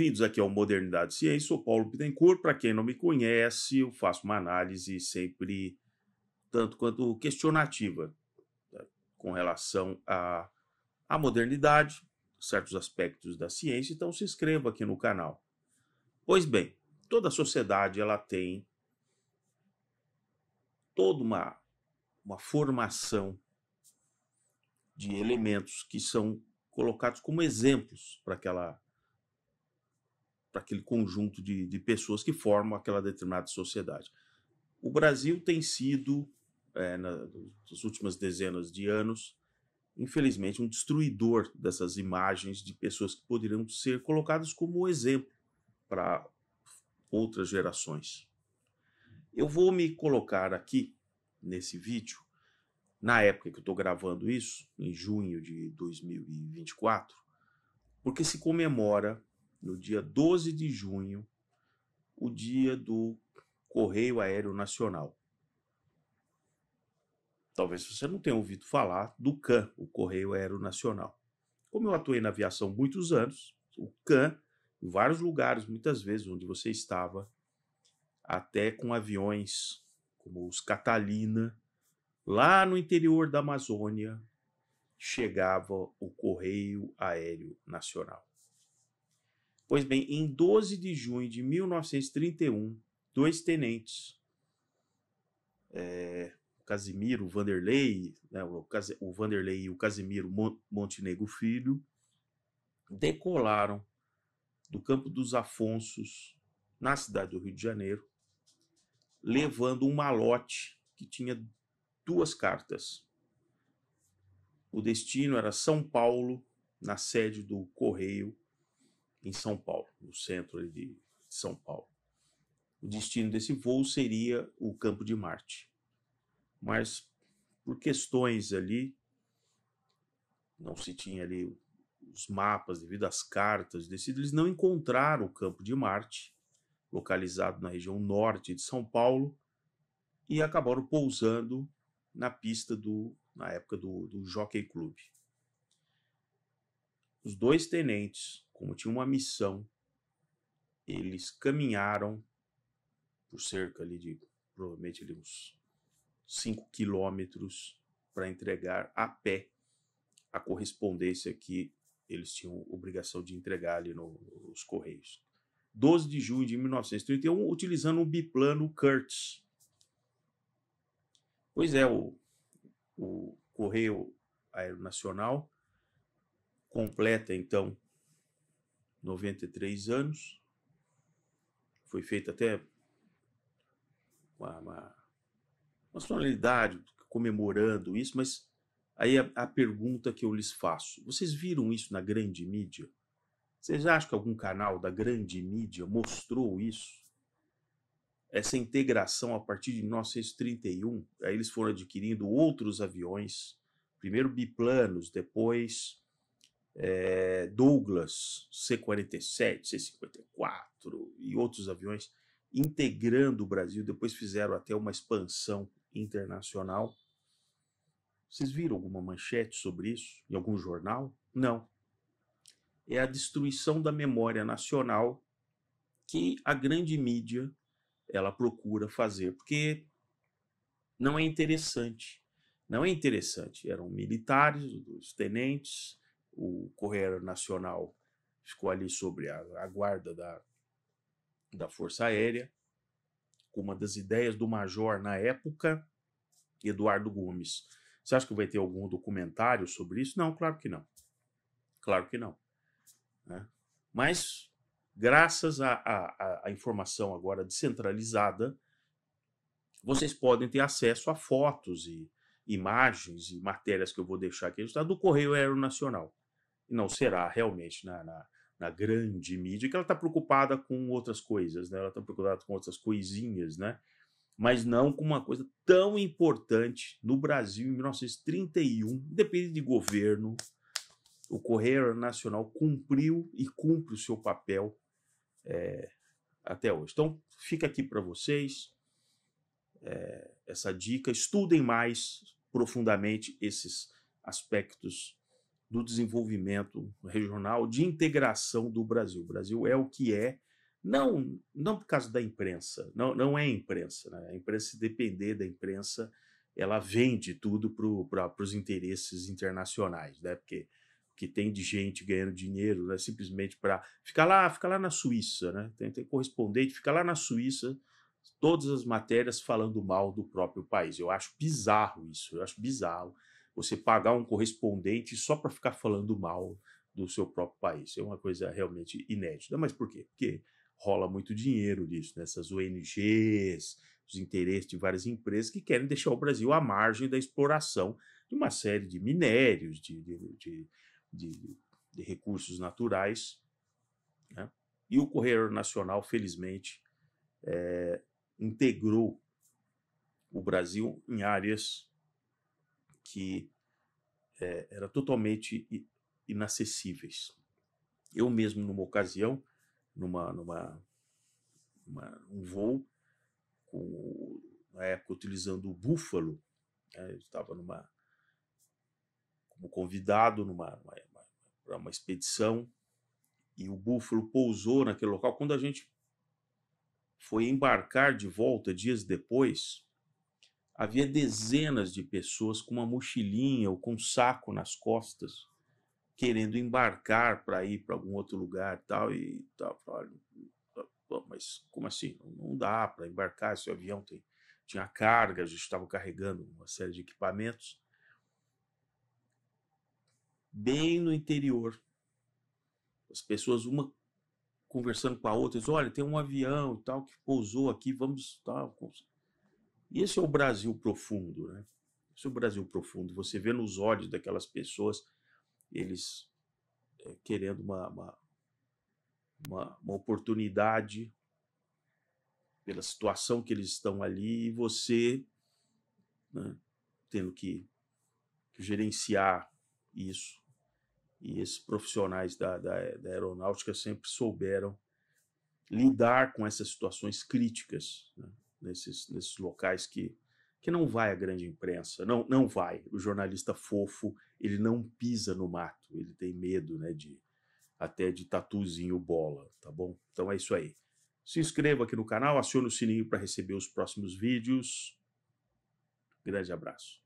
bem-vindos aqui ao é Modernidade Ciência. Sou Paulo Bittencourt. Para quem não me conhece, eu faço uma análise sempre tanto quanto questionativa tá? com relação à, à modernidade, certos aspectos da ciência. Então, se inscreva aqui no canal. Pois bem, toda sociedade ela tem toda uma, uma formação de elementos que são colocados como exemplos para aquela para aquele conjunto de, de, pessoas que formam aquela determinada sociedade. O Brasil tem sido, é, na, nas últimas dezenas de anos, infelizmente, um destruidor dessas imagens de pessoas que poderiam ser colocadas como exemplo para outras gerações. Eu vou me colocar aqui, nesse vídeo, na época que eu estou gravando isso, em junho de 2024, porque se comemora no dia 12 de junho, o dia do Correio Aéreo Nacional. Talvez você não tenha ouvido falar do CAN, o Correio Aéreo Nacional. Como eu atuei na aviação muitos anos, o CAN, em vários lugares, muitas vezes, onde você estava, até com aviões como os Catalina, lá no interior da Amazônia, chegava o Correio Aéreo Nacional. Pois bem, em 12 de junho de 1931, dois tenentes, é, Casimiro Vanderlei, né, o, o, Vanderlei e o Casimiro Montenegro Filho, decolaram do Campo dos Afonsos, na cidade do Rio de Janeiro, levando um malote que tinha duas cartas. O destino era São Paulo, na sede do Correio em São Paulo, no centro de São Paulo. O destino desse voo seria o Campo de Marte. Mas por questões ali, não se tinha ali os mapas devido às cartas decidido, eles não encontraram o Campo de Marte, localizado na região norte de São Paulo, e acabaram pousando na pista do na época do, do Jockey Club. Os dois tenentes, como tinham uma missão, eles caminharam por cerca ali de provavelmente ali uns 5 quilômetros para entregar a pé a correspondência que eles tinham obrigação de entregar ali no, nos Correios. 12 de junho de 1931, utilizando um biplano Kurtz. Pois é, o, o Correio Aeronacional completa então 93 anos. Foi feita até uma, uma, uma sonoridade comemorando isso, mas aí a, a pergunta que eu lhes faço: vocês viram isso na grande mídia? Vocês acham que algum canal da grande mídia mostrou isso? Essa integração a partir de 1931, aí eles foram adquirindo outros aviões, primeiro biplanos, depois é, Douglas C-47, C-54 e outros aviões integrando o Brasil. Depois fizeram até uma expansão internacional. Vocês viram alguma manchete sobre isso em algum jornal? Não. É a destruição da memória nacional que a grande mídia ela procura fazer, porque não é interessante. Não é interessante. Eram militares, os tenentes, o Correio Nacional ficou ali sobre a, a guarda da, da Força Aérea, com uma das ideias do major na época, Eduardo Gomes. Você acha que vai ter algum documentário sobre isso? Não, claro que não. Claro que não. Né? Mas, graças à informação agora descentralizada, vocês podem ter acesso a fotos e imagens e matérias que eu vou deixar aqui do Correio Aeronacional e não será realmente na, na, na grande mídia, que ela está preocupada com outras coisas, né? ela está preocupada com outras coisinhas, né? mas não com uma coisa tão importante no Brasil em 1931, depende de governo. O Correio Nacional cumpriu e cumpre o seu papel é, até hoje. Então, fica aqui para vocês é, essa dica. Estudem mais profundamente esses aspectos do desenvolvimento regional, de integração do Brasil. O Brasil é o que é, não, não por causa da imprensa, não, não é a imprensa. Né? A imprensa, se depender da imprensa, ela vende tudo para pro, os interesses internacionais, né? Porque que tem de gente ganhando dinheiro, né? Simplesmente para ficar lá, ficar lá na Suíça, né? Tem, tem correspondente, fica lá na Suíça, todas as matérias falando mal do próprio país. Eu acho bizarro isso, eu acho bizarro você pagar um correspondente só para ficar falando mal do seu próprio país. É uma coisa realmente inédita. Mas por quê? Porque rola muito dinheiro nisso, nessas né? ONGs, os interesses de várias empresas que querem deixar o Brasil à margem da exploração de uma série de minérios, de, de, de, de recursos naturais. Né? E o Correio Nacional, felizmente, é, integrou o Brasil em áreas que é, eram totalmente inacessíveis. Eu mesmo, numa ocasião, numa, numa um voo, com, na época utilizando o Búfalo, né, eu estava numa, como convidado numa uma, uma, uma expedição e o Búfalo pousou naquele local. Quando a gente foi embarcar de volta dias depois, havia dezenas de pessoas com uma mochilinha ou com um saco nas costas, querendo embarcar para ir para algum outro lugar tal, e tal. Ah, mas como assim? Não dá para embarcar, esse avião tem, tinha carga, a gente estava carregando uma série de equipamentos. Bem no interior, as pessoas, uma conversando com a outra, diz, olha, tem um avião e tal que pousou aqui, vamos tal. E esse é o Brasil profundo, né? Esse é o Brasil profundo. Você vê nos olhos daquelas pessoas, eles é, querendo uma, uma, uma, uma oportunidade pela situação que eles estão ali e você né, tendo que, que, gerenciar isso. E esses profissionais da, da, da aeronáutica sempre souberam lidar com essas situações críticas. Né? nesses, nesses locais que, que não vai a grande imprensa, não, não vai. O jornalista fofo, ele não pisa no mato, ele tem medo, né, de até de tatuzinho bola, tá bom? Então é isso aí. Se inscreva aqui no canal, acione o sininho para receber os próximos vídeos. Grande abraço.